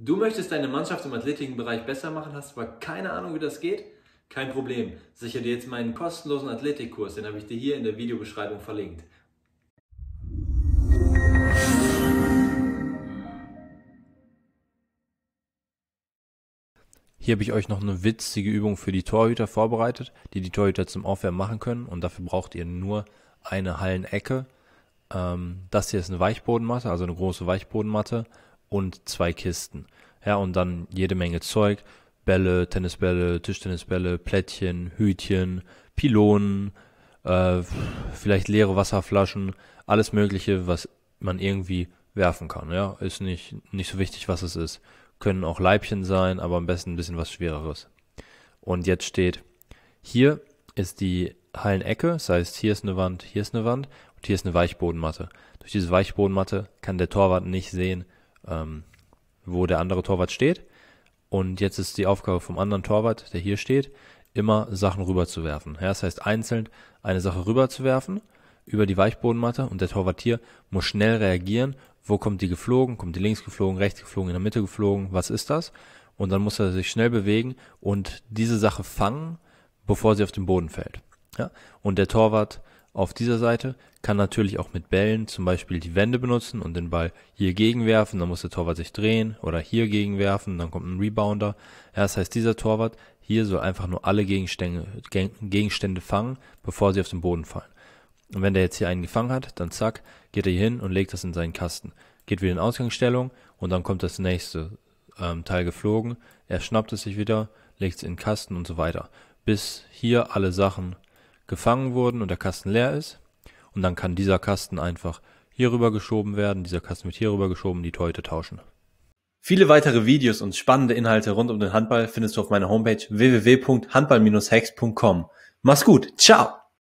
Du möchtest deine Mannschaft im Athletikbereich besser machen, hast aber keine Ahnung, wie das geht? Kein Problem. Sicher dir jetzt meinen kostenlosen Athletikkurs, den habe ich dir hier in der Videobeschreibung verlinkt. Hier habe ich euch noch eine witzige Übung für die Torhüter vorbereitet, die die Torhüter zum Aufwärmen machen können. Und dafür braucht ihr nur eine Hallenecke. Ähm, das hier ist eine Weichbodenmatte, also eine große Weichbodenmatte und zwei Kisten. Ja, und dann jede Menge Zeug. Bälle, Tennisbälle, Tischtennisbälle, Plättchen, Hütchen, Pylonen, äh, vielleicht leere Wasserflaschen, alles Mögliche, was man irgendwie werfen kann. Ja, ist nicht, nicht so wichtig, was es ist. Können auch Leibchen sein, aber am besten ein bisschen was Schwereres. Und jetzt steht, hier ist die Hallenecke, das heißt, hier ist eine Wand, hier ist eine Wand und hier ist eine Weichbodenmatte. Durch diese Weichbodenmatte kann der Torwart nicht sehen, ähm, wo der andere Torwart steht. Und jetzt ist die Aufgabe vom anderen Torwart, der hier steht, immer Sachen rüberzuwerfen. Ja, das heißt, einzeln eine Sache rüberzuwerfen über die Weichbodenmatte und der Torwart hier muss schnell reagieren. Wo kommt die geflogen? Kommt die links geflogen, rechts geflogen, in der Mitte geflogen? Was ist das? Und dann muss er sich schnell bewegen und diese Sache fangen, bevor sie auf den Boden fällt. Ja? Und der Torwart auf dieser Seite, kann natürlich auch mit Bällen zum Beispiel die Wände benutzen und den Ball hier gegenwerfen, dann muss der Torwart sich drehen oder hier gegenwerfen, dann kommt ein Rebounder. Ja, das heißt, dieser Torwart hier soll einfach nur alle Gegenstände, Gegenstände fangen, bevor sie auf den Boden fallen. Und wenn der jetzt hier einen gefangen hat, dann zack, geht er hier hin und legt das in seinen Kasten. Geht wieder in Ausgangsstellung und dann kommt das nächste ähm, Teil geflogen. Er schnappt es sich wieder, legt es in den Kasten und so weiter. Bis hier alle Sachen gefangen wurden und der Kasten leer ist. Und dann kann dieser Kasten einfach hier rüber geschoben werden, dieser Kasten wird hier rüber geschoben, die Torhüter tauschen. Viele weitere Videos und spannende Inhalte rund um den Handball findest du auf meiner Homepage wwwhandball hexcom Mach's gut, ciao!